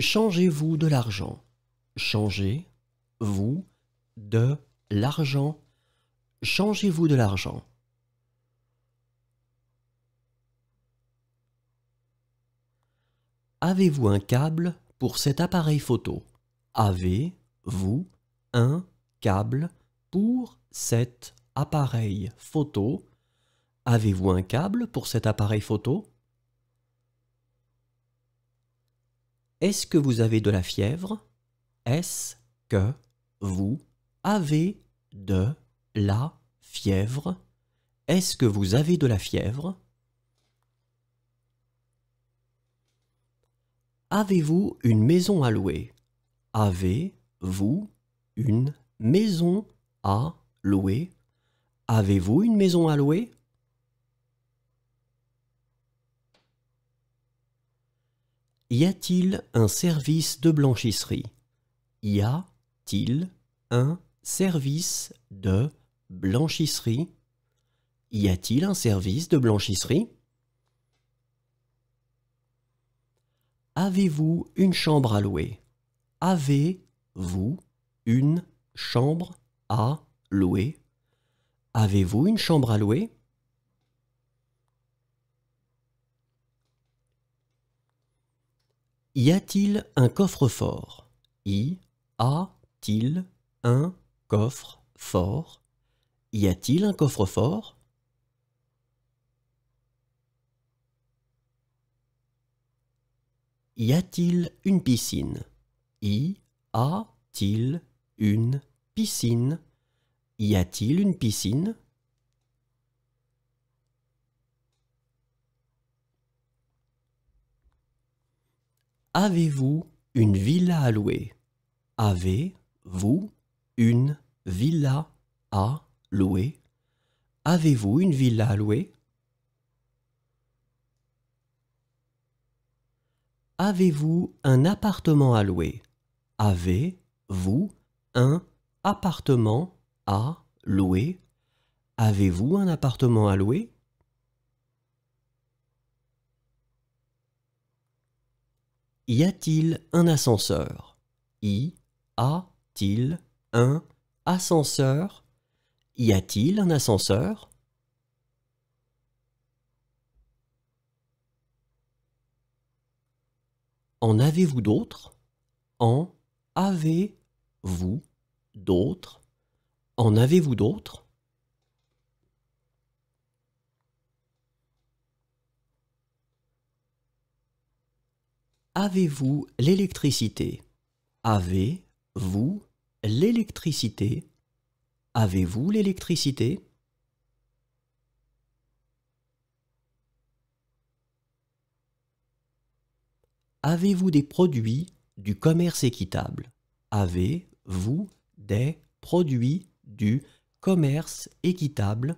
Changez-vous de l'argent. Changez-vous de l'argent. Changez-vous de l'argent. Avez-vous un câble pour cet appareil photo Avez-vous un câble pour cet appareil photo Avez-vous un câble pour cet appareil photo Est-ce que vous avez de la fièvre Est-ce que vous avez de la fièvre Est-ce que vous avez de la fièvre Avez-vous une maison à louer Avez-vous une maison à louer Avez-vous une maison à louer Y a-t-il un service de blanchisserie Y a-t-il un service de blanchisserie Y a-t-il un service de blanchisserie Avez-vous une chambre à louer Avez-vous une chambre à louer Avez-vous une chambre à louer Y a-t-il un coffre-fort Y a-t-il un coffre-fort Y a-t-il un coffre-fort Y a-t-il une piscine Y a-t-il une piscine Y a-t-il une piscine Avez-vous une villa à louer Avez-vous une villa à louer Avez-vous une villa à louer Avez-vous un appartement à louer Avez-vous un appartement à louer Avez-vous un appartement à louer Y a-t-il un ascenseur Y a-t-il un ascenseur Y a-t-il un ascenseur En avez-vous d'autres En avez-vous d'autres En avez-vous d'autres Avez-vous l'électricité Avez-vous l'électricité Avez-vous l'électricité Avez-vous des produits du commerce équitable Avez-vous des produits du commerce équitable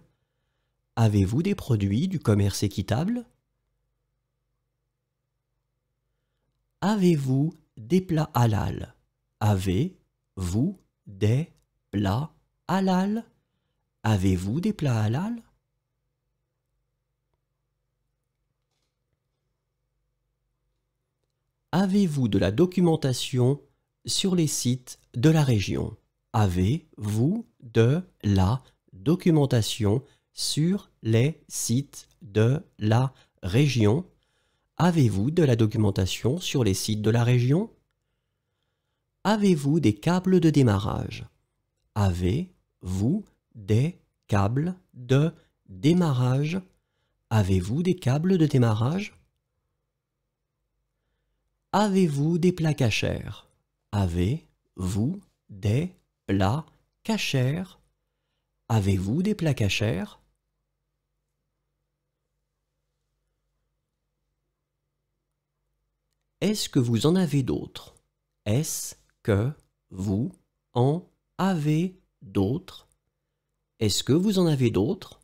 Avez-vous des produits du commerce équitable Avez-vous des plats halal Avez-vous des plats halal Avez-vous des plats halal Avez-vous de la documentation sur les sites de la région Avez-vous de la documentation sur les sites de la région Avez-vous de la documentation sur les sites de la région Avez-vous des câbles de démarrage Avez-vous des câbles de démarrage Avez-vous des câbles de démarrage Avez-vous des plats cachères Avez-vous des plats Avez-vous des Est-ce que vous en avez d'autres Est-ce que vous en avez d'autres Est-ce que vous en avez d'autres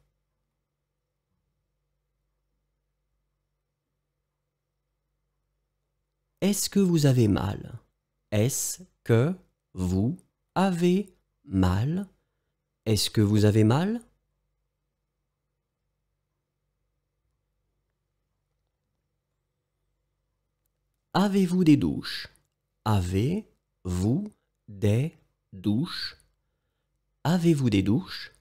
Est-ce que vous avez mal Est-ce que vous avez mal Est-ce que vous avez mal Avez-vous des douches Avez-vous des douches Avez-vous des douches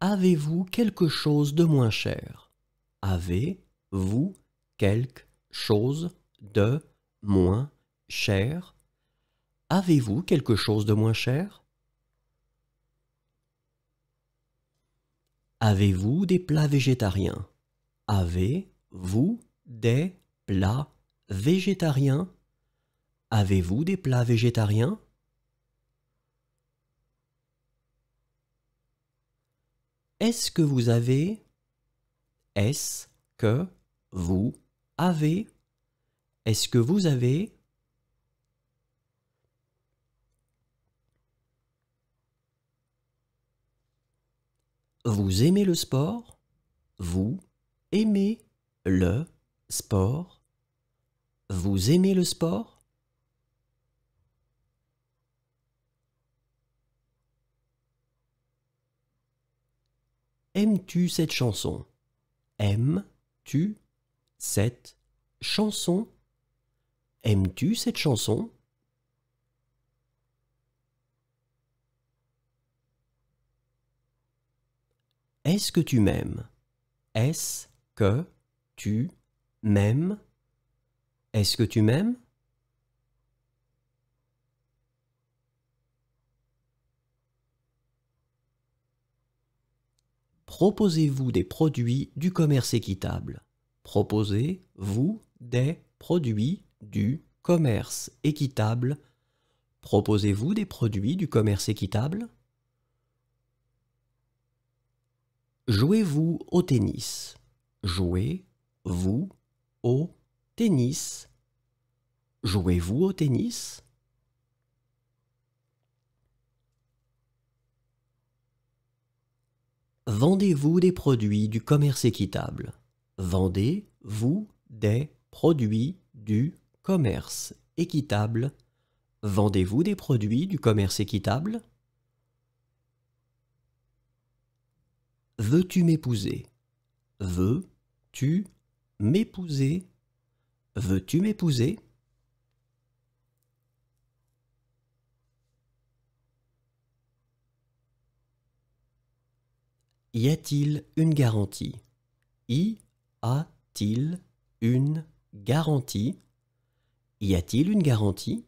Avez-vous quelque chose de moins cher Avez-vous quelque chose de moins cher Avez-vous quelque chose de moins cher Avez-vous des plats végétariens Avez-vous des plats végétariens Avez-vous des plats végétariens Est-ce que vous avez Est-ce que vous avez Est-ce que vous avez Vous aimez le sport Vous aimez le sport Vous aimez le sport Aimes-tu cette chanson Aimes-tu cette chanson Aimes-tu cette chanson Est-ce que tu m'aimes Est-ce que tu m'aimes Est-ce que tu m'aimes Proposez-vous des produits du commerce équitable. Proposez-vous des produits du commerce équitable. Proposez-vous des produits du commerce équitable Jouez-vous au tennis Jouez-vous au tennis Jouez-vous au tennis Vendez-vous des produits du commerce équitable Vendez-vous des produits du commerce équitable Vendez-vous des produits du commerce équitable Veux-tu m'épouser Veux-tu m'épouser Veux-tu m'épouser Y a-t-il une garantie Y a-t-il une garantie Y a-t-il une garantie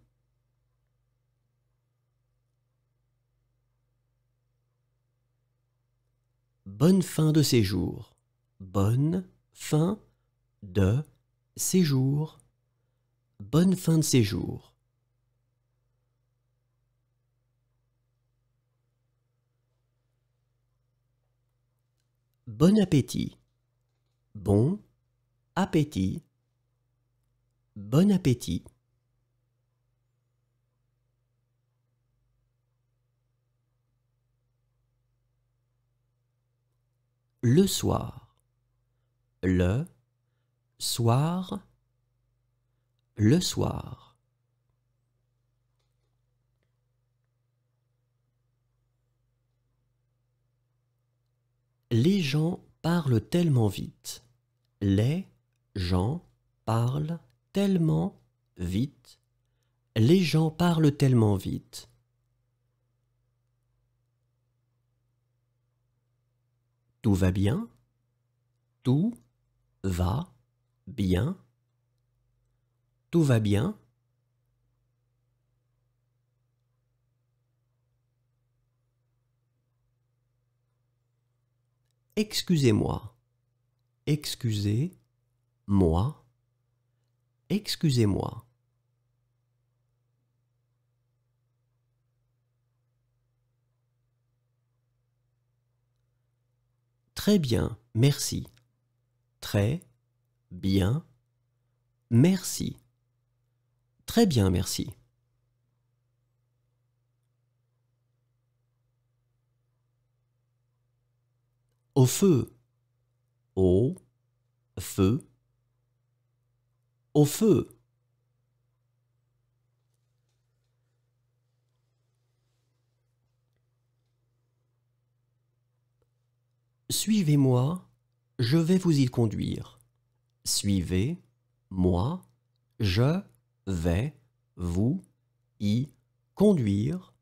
bonne fin de séjour. Bonne fin de séjour. Bonne fin de séjour. Bon appétit. Bon appétit. Bon appétit. le soir, le soir, le soir. Les gens parlent tellement vite. Les gens parlent tellement vite. Les gens parlent tellement vite. Tout va bien. Tout va bien. Tout va bien. Excusez-moi. Excusez-moi. Excusez-moi. Très bien, merci. Très bien, merci. Très bien, merci. Au feu. Au feu. Au feu. Suivez-moi, je vais vous y conduire. Suivez, moi, je vais vous y conduire.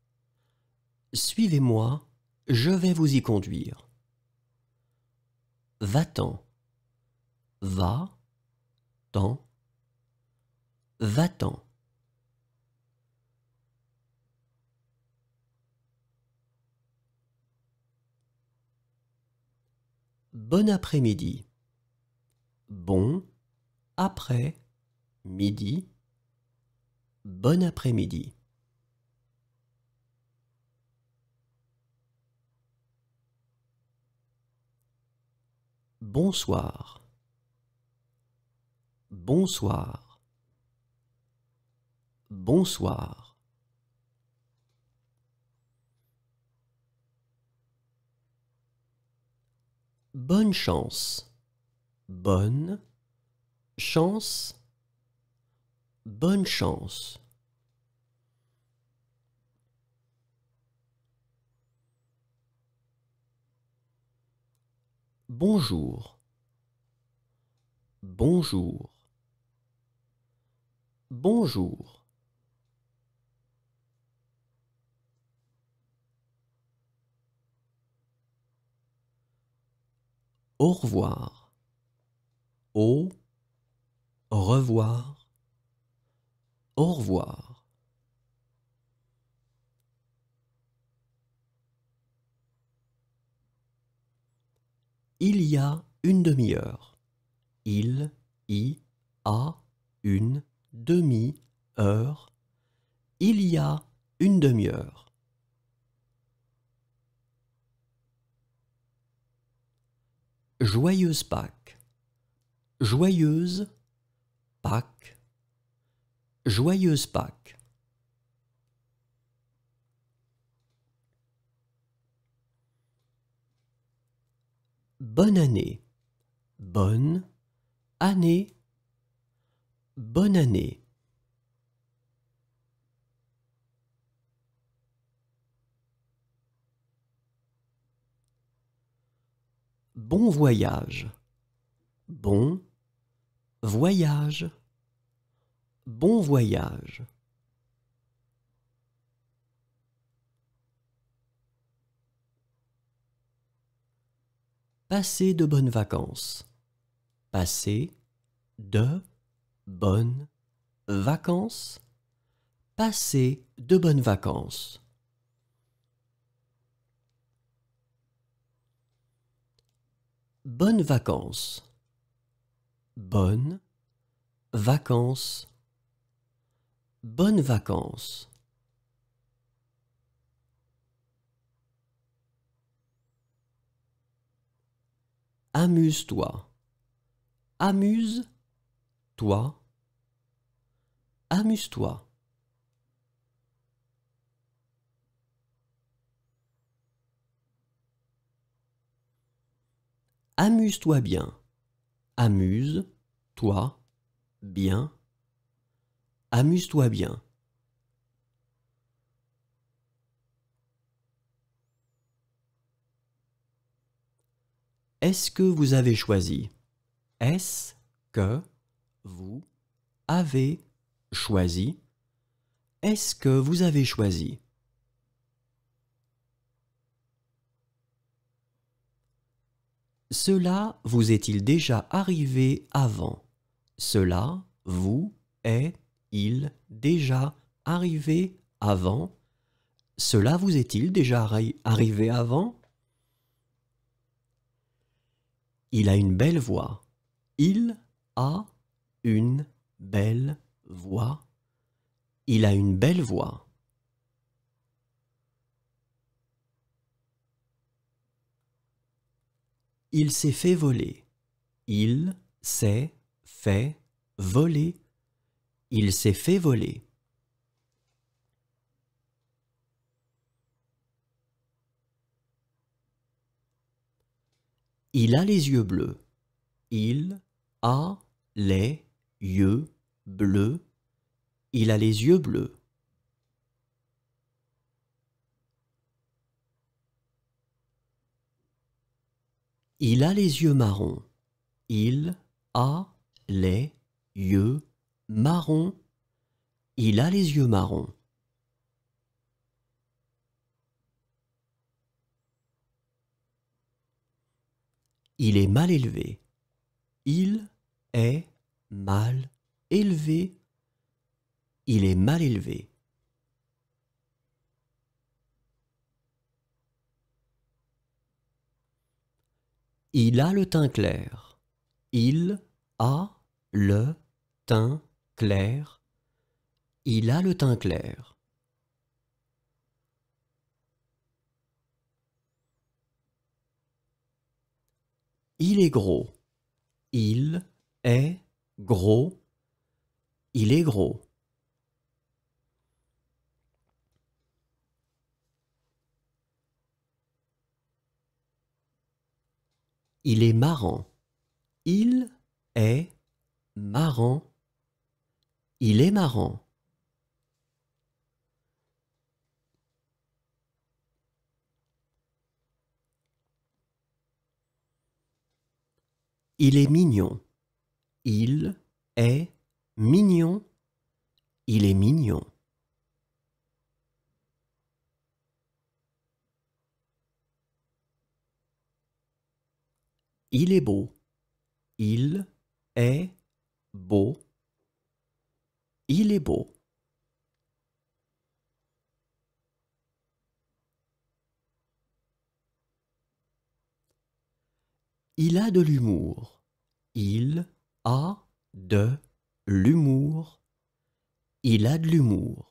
Suivez-moi, je vais vous y conduire. Va-t'en. Va. Ten. Va-t'en. bon après-midi. Bon après midi. Bon après-midi. Bonsoir. Bonsoir. Bonsoir. bonne chance, bonne chance, bonne chance. Bonjour. Bonjour. Bonjour. au revoir. Au revoir. Au revoir. Il y a une demi-heure. Il y a une demi-heure. Il y a une demi-heure. Joyeuse Pâques. Joyeuse Pâques. Joyeuse Pâques. Bonne année. Bonne année. Bonne année. bon voyage. Bon voyage. Bon voyage. Passez de bonnes vacances. Passez de bonnes vacances. Passez de bonnes vacances. Bonnes vacances. Bonnes vacances. Bonnes vacances. Amuse-toi. Amuse-toi. Amuse-toi. Amuse-toi bien. Amuse-toi bien. Amuse-toi bien. Est-ce que vous avez choisi Est-ce que vous avez choisi Est-ce que vous avez choisi Cela vous est-il déjà arrivé avant Cela vous est-il déjà arrivé avant Cela vous est-il déjà arrivé avant Il a une belle voix. Il a une belle voix. Il a une belle voix. Il s'est fait voler. Il s'est fait voler. Il s'est fait voler. Il a les yeux bleus. Il a les yeux bleus. Il a les yeux bleus. Il a les yeux marrons. Il a les yeux marrons. Il a les yeux marrons. Il est mal élevé. Il est mal élevé. Il est mal élevé. Il a le teint clair. Il a le teint clair. Il a le teint clair. Il est gros. Il est gros. Il est gros. Il est marrant. Il est marrant. Il est marrant. Il est mignon. Il est mignon. Il est mignon. Il est beau. Il est beau. Il est beau. Il a de l'humour. Il a de l'humour. Il a de l'humour.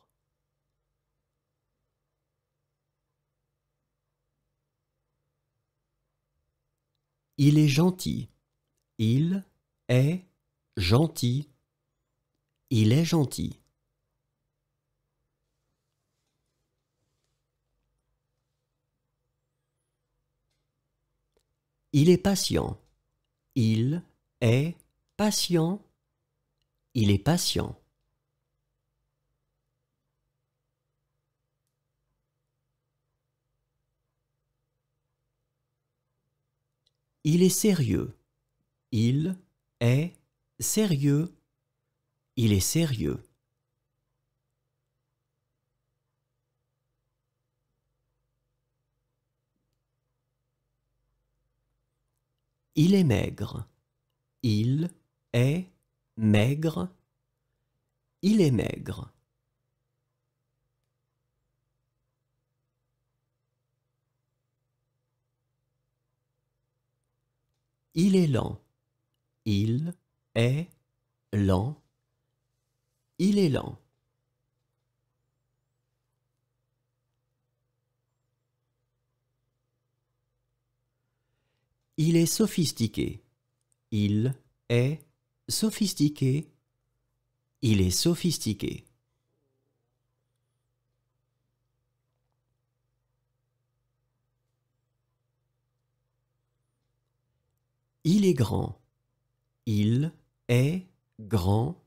Il est gentil. Il est gentil. Il est gentil. Il est patient. Il est patient. Il est patient. Il est sérieux. Il est sérieux. Il est sérieux. Il est maigre. Il est maigre. Il est maigre. Il est lent. Il est lent. Il est lent. Il est sophistiqué. Il est sophistiqué. Il est sophistiqué. Il est grand. Il est grand.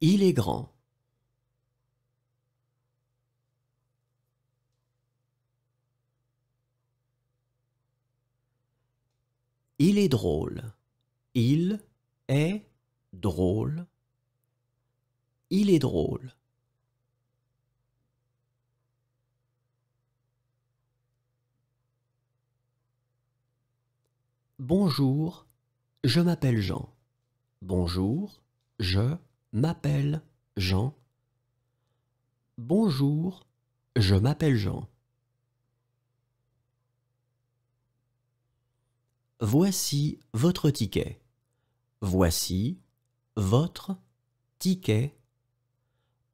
Il est grand. Il est drôle. Il est drôle. Il est drôle. Bonjour, je m'appelle Jean. Bonjour, je m'appelle Jean. Bonjour, je m'appelle Jean. Voici votre ticket. Voici votre ticket.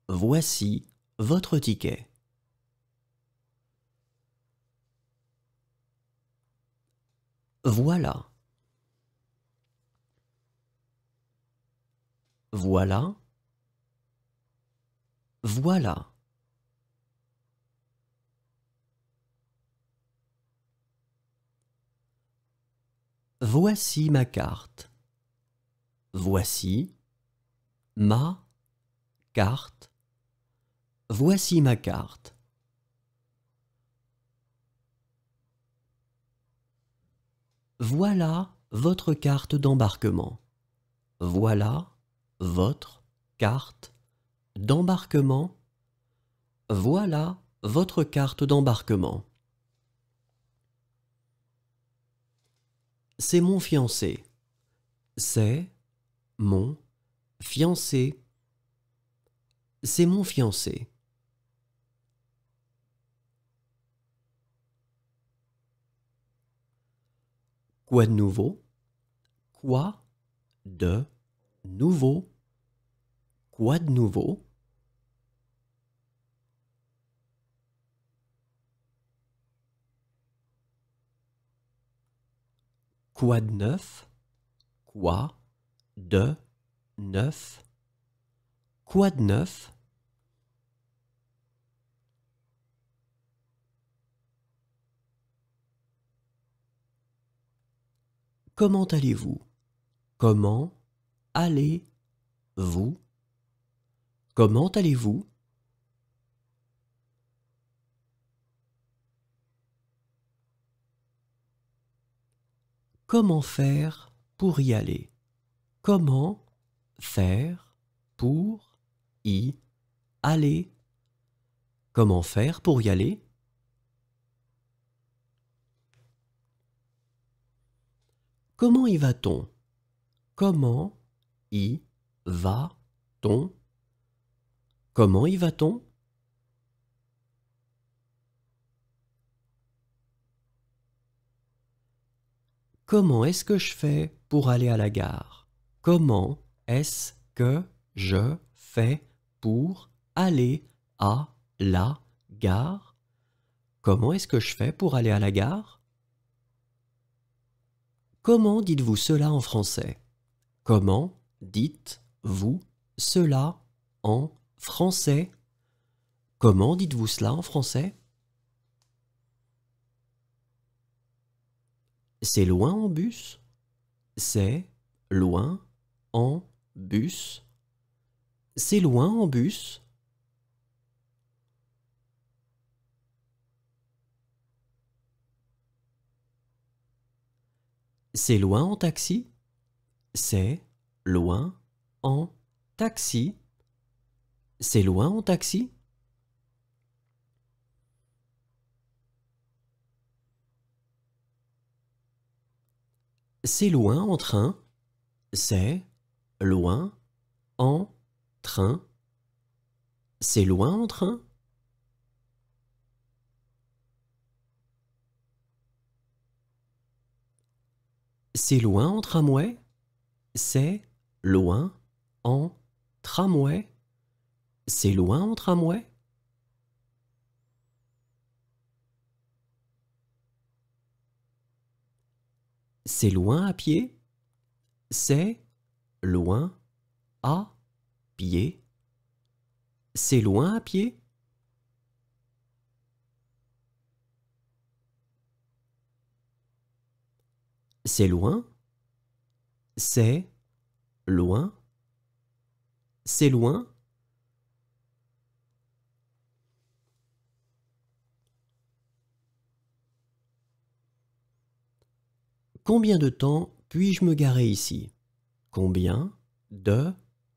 Voici votre ticket. Voilà. Voilà. Voilà. Voici ma carte. Voici ma carte. Voici ma carte. Voilà votre carte d'embarquement. Voilà votre carte d'embarquement. Voilà votre carte d'embarquement. C'est mon fiancé. C'est mon fiancé. C'est mon fiancé. quoi de nouveau Quoi de nouveau Quoi de nouveau Quoi de neuf Quoi de neuf Quoi de neuf Comment allez-vous Comment allez-vous Comment allez-vous Comment faire pour y aller Comment faire pour y aller Comment faire pour y aller Comment y va-t-on Comment y va-t-on Comment y va-t-on Comment est-ce que je fais pour aller à la gare Comment est-ce que je fais pour aller à la gare Comment est-ce que je fais pour aller à la gare Comment dites-vous cela en français Comment dites-vous cela en français Comment dites-vous cela en français C'est loin en bus C'est loin en bus C'est loin en bus C'est loin en taxi C'est loin en taxi C'est loin en taxi C'est loin en train C'est loin en train C'est loin en train C'est loin en tramway C'est loin en tramway C'est loin en tramway C'est loin à pied C'est loin à pied C'est loin à pied C'est loin. C'est loin. C'est loin. Combien de temps puis-je me garer ici Combien de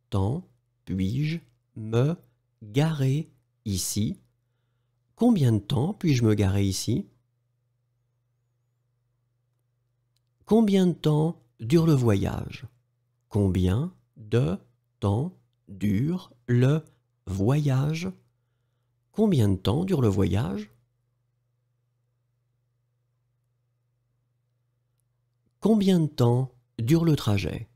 temps puis-je me garer ici Combien de temps puis-je me garer ici Combien de temps dure le voyage Combien de temps dure le voyage Combien de temps dure le voyage Combien de temps dure le trajet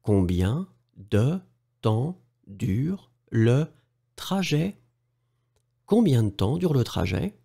Combien de temps dure le trajet Combien de temps dure le trajet